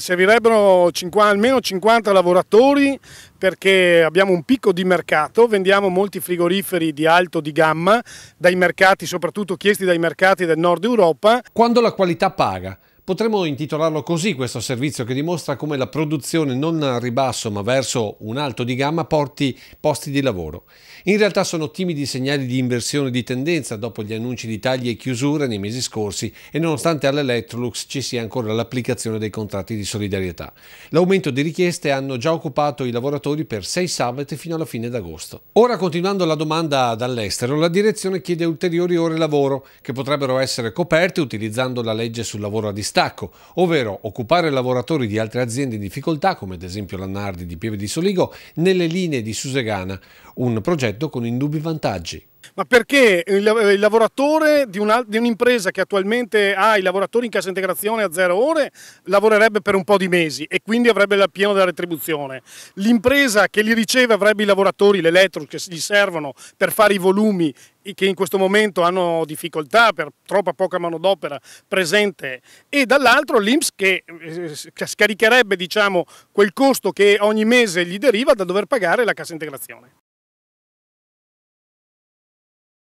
Servirebbero 50, almeno 50 lavoratori perché abbiamo un picco di mercato, vendiamo molti frigoriferi di alto di gamma dai mercati, soprattutto chiesti dai mercati del nord Europa. Quando la qualità paga, Potremmo intitolarlo così questo servizio che dimostra come la produzione non a ribasso ma verso un alto di gamma porti posti di lavoro. In realtà sono timidi segnali di inversione di tendenza dopo gli annunci di tagli e chiusure nei mesi scorsi e nonostante all'Electrolux ci sia ancora l'applicazione dei contratti di solidarietà. L'aumento di richieste hanno già occupato i lavoratori per sei sabati fino alla fine d'agosto. Ora continuando la domanda dall'estero, la direzione chiede ulteriori ore lavoro che potrebbero essere coperte utilizzando la legge sul lavoro a distanza distacco, ovvero occupare lavoratori di altre aziende in difficoltà, come ad esempio la Nardi di Pieve di Soligo, nelle linee di Susegana, un progetto con indubbi vantaggi ma perché il, eh, lavoratore di, un'impresa che attualmente ha i lavoratori in cassa integrazione a zero ore lavorerebbe per un po' di mesi e quindi avrebbe il pieno della retribuzione. L'impresa che li riceve avrebbe i lavoratori, l'elettro che gli servono per fare i volumi che in questo momento hanno difficoltà per troppa poca manodopera presente e dall'altro l'Inps eh, che scaricherebbe diciamo, quel costo che ogni mese gli deriva da dover pagare la cassa integrazione.